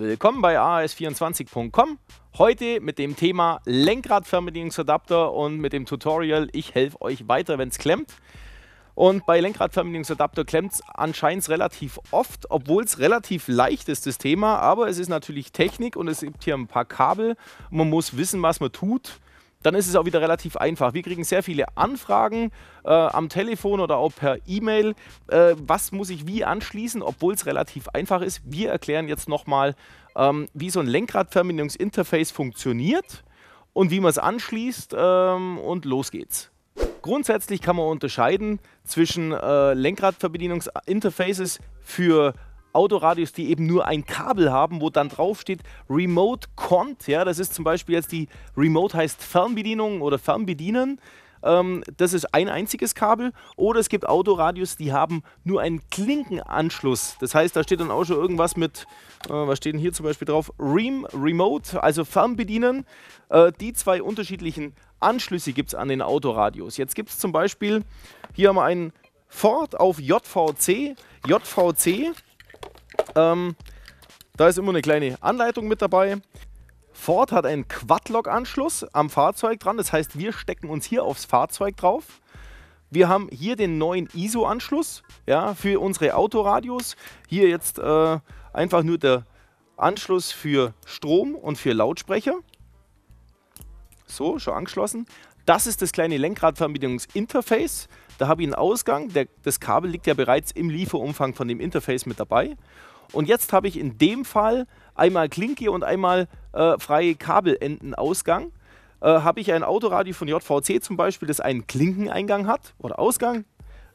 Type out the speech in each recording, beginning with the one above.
Willkommen bei AS24.com. Heute mit dem Thema Lenkradfernbedienungsadapter und mit dem Tutorial Ich helfe euch weiter, wenn es klemmt. Und bei Lenkradfernbedienungsadapter klemmt es anscheinend relativ oft, obwohl es relativ leicht ist, das Thema. Aber es ist natürlich Technik und es gibt hier ein paar Kabel. Man muss wissen, was man tut dann ist es auch wieder relativ einfach. Wir kriegen sehr viele Anfragen äh, am Telefon oder auch per E-Mail. Äh, was muss ich wie anschließen, obwohl es relativ einfach ist. Wir erklären jetzt nochmal, ähm, wie so ein Lenkradverbindungsinterface funktioniert und wie man es anschließt ähm, und los geht's. Grundsätzlich kann man unterscheiden zwischen äh, Lenkradverbedienungsinterfaces für Autoradios, die eben nur ein Kabel haben, wo dann draufsteht Remote Cont. Ja, das ist zum Beispiel jetzt die Remote heißt Fernbedienung oder Fernbedienen. Ähm, das ist ein einziges Kabel. Oder es gibt Autoradios, die haben nur einen Klinkenanschluss. Das heißt, da steht dann auch schon irgendwas mit, äh, was steht denn hier zum Beispiel drauf? Rem, Remote, also Fernbedienen. Äh, die zwei unterschiedlichen Anschlüsse gibt es an den Autoradios. Jetzt gibt es zum Beispiel, hier haben wir einen Ford auf JVC. JVC ähm, da ist immer eine kleine Anleitung mit dabei. Ford hat einen Quadlock-Anschluss am Fahrzeug dran. Das heißt, wir stecken uns hier aufs Fahrzeug drauf. Wir haben hier den neuen ISO-Anschluss ja, für unsere Autoradios. Hier jetzt äh, einfach nur der Anschluss für Strom und für Lautsprecher. So, schon angeschlossen. Das ist das kleine Lenkradfernbedienungsinterface. Da habe ich einen Ausgang, der, das Kabel liegt ja bereits im Lieferumfang von dem Interface mit dabei. Und jetzt habe ich in dem Fall einmal Klinke und einmal äh, freie Kabelendenausgang. Äh, habe ich ein Autoradio von JVC zum Beispiel, das einen Klinkeneingang hat oder Ausgang,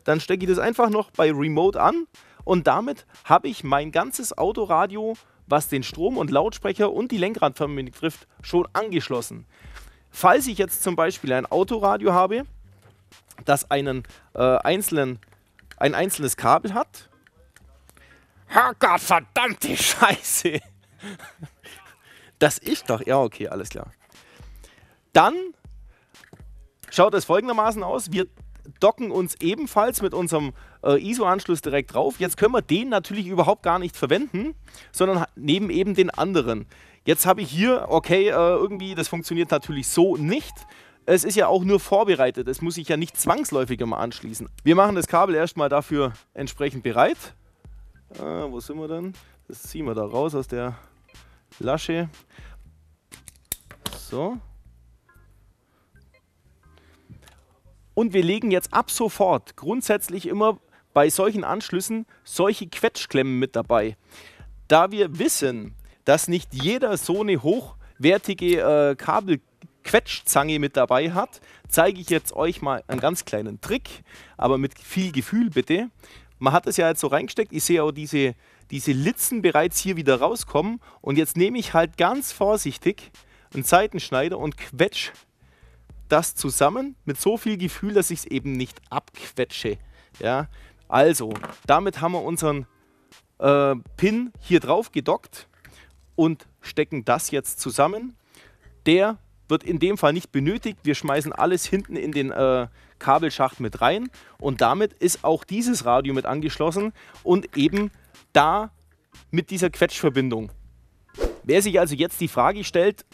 dann stecke ich das einfach noch bei Remote an und damit habe ich mein ganzes Autoradio, was den Strom und Lautsprecher und die Lenkradfirma betrifft, schon angeschlossen. Falls ich jetzt zum Beispiel ein Autoradio habe, das einen, äh, einzelnen, ein einzelnes Kabel hat. Oh Gott, verdammte Scheiße! Das ich doch, ja okay, alles klar. Dann schaut es folgendermaßen aus. Wir docken uns ebenfalls mit unserem äh, ISO-Anschluss direkt drauf. Jetzt können wir den natürlich überhaupt gar nicht verwenden, sondern nehmen eben den anderen. Jetzt habe ich hier, okay, äh, irgendwie, das funktioniert natürlich so nicht es ist ja auch nur vorbereitet. Es muss sich ja nicht zwangsläufig immer anschließen. Wir machen das Kabel erstmal dafür entsprechend bereit. Ah, wo sind wir denn? Das ziehen wir da raus aus der Lasche. So. Und wir legen jetzt ab sofort grundsätzlich immer bei solchen Anschlüssen solche Quetschklemmen mit dabei. Da wir wissen, dass nicht jeder so eine hochwertige äh, Kabel Quetschzange mit dabei hat, zeige ich jetzt euch mal einen ganz kleinen Trick, aber mit viel Gefühl bitte. Man hat es ja jetzt so reingesteckt, ich sehe auch diese, diese Litzen bereits hier wieder rauskommen und jetzt nehme ich halt ganz vorsichtig einen Seitenschneider und quetsche das zusammen mit so viel Gefühl, dass ich es eben nicht abquetsche. Ja? Also, damit haben wir unseren äh, Pin hier drauf gedockt und stecken das jetzt zusammen. Der wird in dem Fall nicht benötigt. Wir schmeißen alles hinten in den äh, Kabelschacht mit rein und damit ist auch dieses Radio mit angeschlossen und eben da mit dieser Quetschverbindung. Wer sich also jetzt die Frage stellt,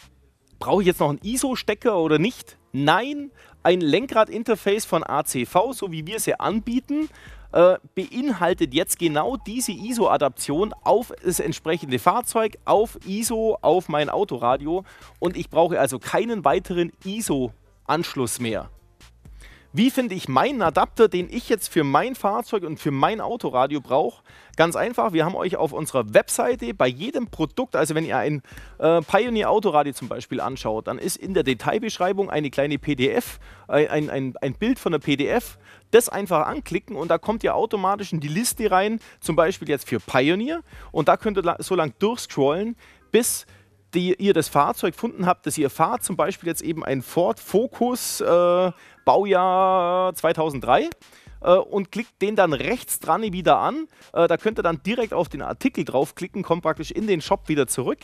brauche ich jetzt noch einen ISO-Stecker oder nicht? Nein, ein Lenkradinterface von ACV, so wie wir sie anbieten, äh, beinhaltet jetzt genau diese ISO-Adaption auf das entsprechende Fahrzeug, auf ISO, auf mein Autoradio und ich brauche also keinen weiteren ISO-Anschluss mehr. Wie finde ich meinen Adapter, den ich jetzt für mein Fahrzeug und für mein Autoradio brauche? Ganz einfach, wir haben euch auf unserer Webseite bei jedem Produkt, also wenn ihr ein äh, Pioneer Autoradio zum Beispiel anschaut, dann ist in der Detailbeschreibung eine kleine PDF, äh, ein, ein, ein Bild von der PDF. Das einfach anklicken und da kommt ihr automatisch in die Liste rein, zum Beispiel jetzt für Pioneer. Und da könnt ihr so lang durchscrollen, bis die ihr das Fahrzeug gefunden habt, das ihr fahrt, zum Beispiel jetzt eben ein Ford Focus äh, Baujahr 2003 äh, und klickt den dann rechts dran wieder an. Äh, da könnt ihr dann direkt auf den Artikel draufklicken, kommt praktisch in den Shop wieder zurück.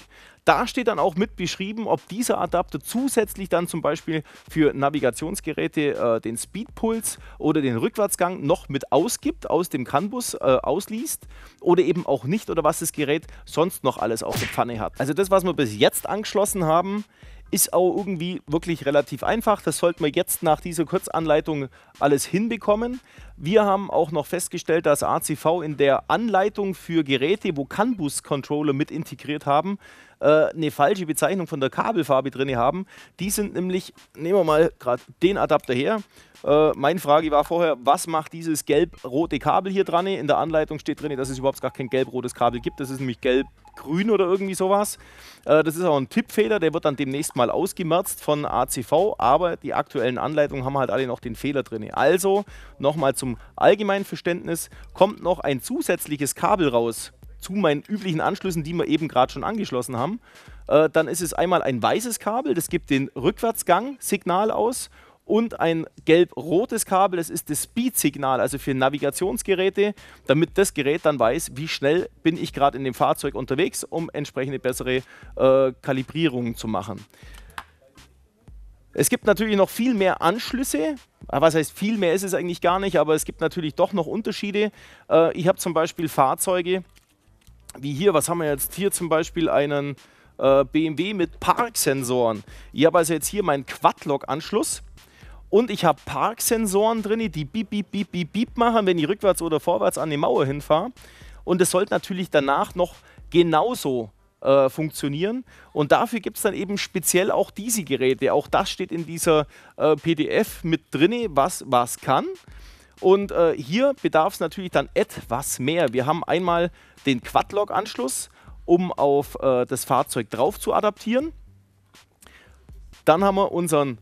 Da steht dann auch mit beschrieben, ob dieser Adapter zusätzlich dann zum Beispiel für Navigationsgeräte äh, den Speedpuls oder den Rückwärtsgang noch mit ausgibt, aus dem CAN-Bus ausliest oder eben auch nicht oder was das Gerät sonst noch alles auf der Pfanne hat. Also das, was wir bis jetzt angeschlossen haben, ist auch irgendwie wirklich relativ einfach. Das sollten wir jetzt nach dieser Kurzanleitung alles hinbekommen. Wir haben auch noch festgestellt, dass ACV in der Anleitung für Geräte, wo CAN-Bus-Controller mit integriert haben, äh, eine falsche Bezeichnung von der Kabelfarbe drin haben. Die sind nämlich, nehmen wir mal gerade den Adapter her. Äh, meine Frage war vorher, was macht dieses gelb-rote Kabel hier dran? In der Anleitung steht drin, dass es überhaupt gar kein gelb-rotes Kabel gibt. Das ist nämlich gelb grün oder irgendwie sowas. Äh, das ist auch ein Tippfehler, der wird dann demnächst mal ausgemerzt von ACV, aber die aktuellen Anleitungen haben halt alle noch den Fehler drin. Also nochmal zum allgemeinen Verständnis, kommt noch ein zusätzliches Kabel raus zu meinen üblichen Anschlüssen, die wir eben gerade schon angeschlossen haben. Äh, dann ist es einmal ein weißes Kabel, das gibt den Rückwärtsgang-Signal aus und ein gelb-rotes Kabel, das ist das Speed-Signal, also für Navigationsgeräte, damit das Gerät dann weiß, wie schnell bin ich gerade in dem Fahrzeug unterwegs, um entsprechende bessere äh, Kalibrierungen zu machen. Es gibt natürlich noch viel mehr Anschlüsse. Ah, was heißt viel mehr ist es eigentlich gar nicht, aber es gibt natürlich doch noch Unterschiede. Äh, ich habe zum Beispiel Fahrzeuge, wie hier, was haben wir jetzt hier zum Beispiel einen äh, BMW mit Parksensoren. Ich habe also jetzt hier meinen Quadlock-Anschluss und ich habe Parksensoren drin, die beep, beep, beep, beep, beep machen, wenn ich rückwärts oder vorwärts an die Mauer hinfahre. Und es sollte natürlich danach noch genauso äh, funktionieren. Und dafür gibt es dann eben speziell auch diese Geräte. Auch das steht in dieser äh, PDF mit drin, was was kann. Und äh, hier bedarf es natürlich dann etwas mehr. Wir haben einmal den Quadlock-Anschluss, um auf äh, das Fahrzeug drauf zu adaptieren. Dann haben wir unseren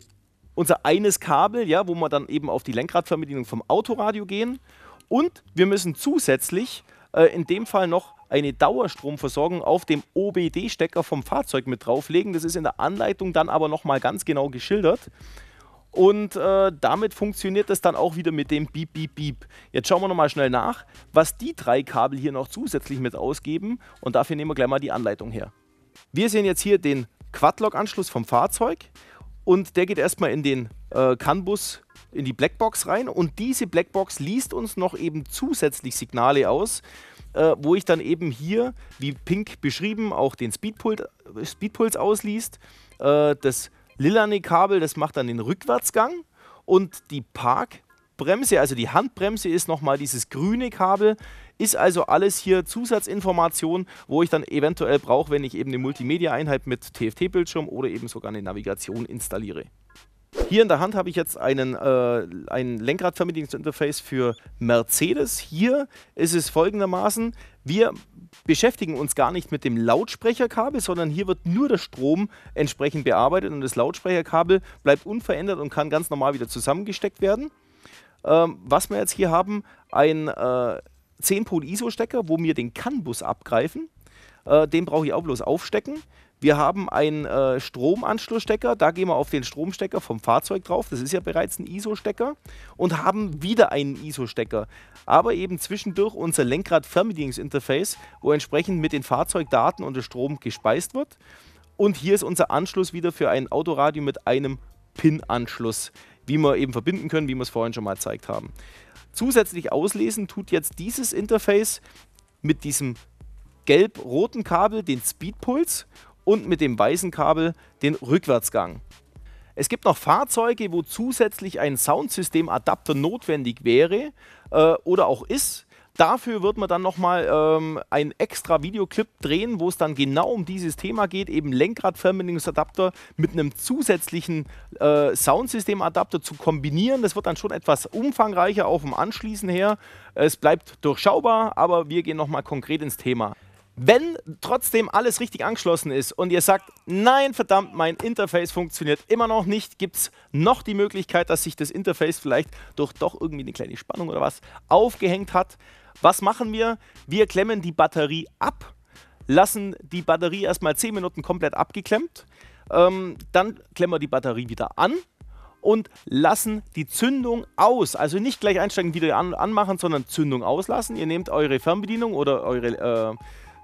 unser eines Kabel, ja, wo wir dann eben auf die Lenkradfernbedienung vom Autoradio gehen. Und wir müssen zusätzlich äh, in dem Fall noch eine Dauerstromversorgung auf dem OBD-Stecker vom Fahrzeug mit drauflegen. Das ist in der Anleitung dann aber nochmal ganz genau geschildert. Und äh, damit funktioniert das dann auch wieder mit dem Beep, Beep, Beep. Jetzt schauen wir nochmal schnell nach, was die drei Kabel hier noch zusätzlich mit ausgeben. Und dafür nehmen wir gleich mal die Anleitung her. Wir sehen jetzt hier den Quadlock-Anschluss vom Fahrzeug und der geht erstmal in den äh, CAN-Bus, in die Blackbox rein. Und diese Blackbox liest uns noch eben zusätzlich Signale aus, äh, wo ich dann eben hier, wie pink beschrieben, auch den Speedpult, äh, Speedpuls ausliest. Äh, das lilane Kabel, das macht dann den Rückwärtsgang. Und die Parkbremse, also die Handbremse, ist nochmal dieses grüne Kabel, ist also alles hier Zusatzinformation, wo ich dann eventuell brauche, wenn ich eben eine Multimedia-Einheit mit TFT-Bildschirm oder eben sogar eine Navigation installiere. Hier in der Hand habe ich jetzt einen, äh, ein Lenkradvermittlungsinterface für Mercedes. Hier ist es folgendermaßen, wir beschäftigen uns gar nicht mit dem Lautsprecherkabel, sondern hier wird nur der Strom entsprechend bearbeitet und das Lautsprecherkabel bleibt unverändert und kann ganz normal wieder zusammengesteckt werden. Ähm, was wir jetzt hier haben, ein... Äh, 10-Pol-ISO-Stecker, wo wir den CAN-Bus abgreifen. Äh, den brauche ich auch bloß aufstecken. Wir haben einen äh, Stromanschlussstecker, da gehen wir auf den Stromstecker vom Fahrzeug drauf, das ist ja bereits ein ISO-Stecker und haben wieder einen ISO-Stecker, aber eben zwischendurch unser Lenkrad-Fernbedienungsinterface, wo entsprechend mit den Fahrzeugdaten und dem Strom gespeist wird. Und hier ist unser Anschluss wieder für ein Autoradio mit einem PIN-Anschluss, wie wir eben verbinden können, wie wir es vorhin schon mal gezeigt haben. Zusätzlich auslesen tut jetzt dieses Interface mit diesem gelb-roten Kabel den Speedpuls und mit dem weißen Kabel den Rückwärtsgang. Es gibt noch Fahrzeuge, wo zusätzlich ein Soundsystemadapter notwendig wäre äh, oder auch ist. Dafür wird man dann nochmal ähm, einen extra Videoclip drehen, wo es dann genau um dieses Thema geht, eben Lenkrad-Fernbedienungsadapter mit einem zusätzlichen äh, Soundsystem-Adapter zu kombinieren. Das wird dann schon etwas umfangreicher, auch vom Anschließen her. Es bleibt durchschaubar, aber wir gehen nochmal konkret ins Thema. Wenn trotzdem alles richtig angeschlossen ist und ihr sagt, nein, verdammt, mein Interface funktioniert immer noch nicht, gibt es noch die Möglichkeit, dass sich das Interface vielleicht durch doch irgendwie eine kleine Spannung oder was aufgehängt hat. Was machen wir? Wir klemmen die Batterie ab, lassen die Batterie erstmal 10 Minuten komplett abgeklemmt, ähm, dann klemmen wir die Batterie wieder an und lassen die Zündung aus. Also nicht gleich einsteigen, wieder an, anmachen, sondern Zündung auslassen. Ihr nehmt eure Fernbedienung oder eure äh,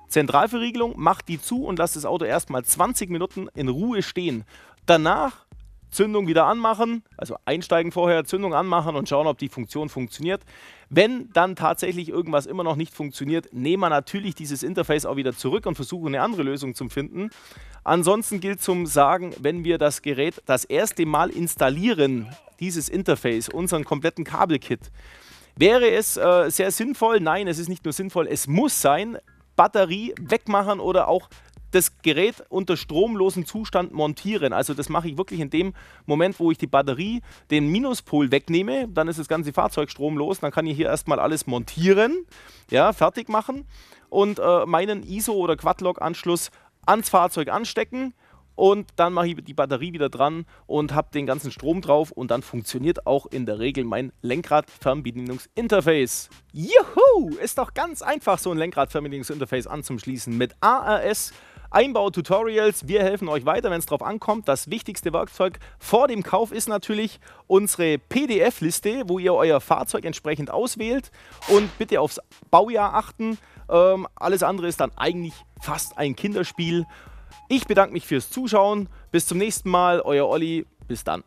Zentralverriegelung, macht die zu und lasst das Auto erstmal 20 Minuten in Ruhe stehen. Danach Zündung wieder anmachen, also einsteigen vorher, Zündung anmachen und schauen, ob die Funktion funktioniert. Wenn dann tatsächlich irgendwas immer noch nicht funktioniert, nehmen wir natürlich dieses Interface auch wieder zurück und versuchen eine andere Lösung zu finden. Ansonsten gilt zum Sagen, wenn wir das Gerät das erste Mal installieren, dieses Interface, unseren kompletten Kabelkit, wäre es äh, sehr sinnvoll, nein, es ist nicht nur sinnvoll, es muss sein, Batterie wegmachen oder auch das Gerät unter stromlosen Zustand montieren. Also das mache ich wirklich in dem Moment, wo ich die Batterie, den Minuspol wegnehme, dann ist das ganze Fahrzeug stromlos, dann kann ich hier erstmal alles montieren, ja, fertig machen und äh, meinen ISO- oder Quadlock-Anschluss ans Fahrzeug anstecken und dann mache ich die Batterie wieder dran und habe den ganzen Strom drauf und dann funktioniert auch in der Regel mein Lenkrad-Fernbedienungsinterface. Juhu! Ist doch ganz einfach, so ein Lenkrad-Fernbedienungsinterface anzuschließen mit ARS, Einbau-Tutorials. Wir helfen euch weiter, wenn es drauf ankommt. Das wichtigste Werkzeug vor dem Kauf ist natürlich unsere PDF-Liste, wo ihr euer Fahrzeug entsprechend auswählt und bitte aufs Baujahr achten. Ähm, alles andere ist dann eigentlich fast ein Kinderspiel. Ich bedanke mich fürs Zuschauen. Bis zum nächsten Mal. Euer Olli. Bis dann.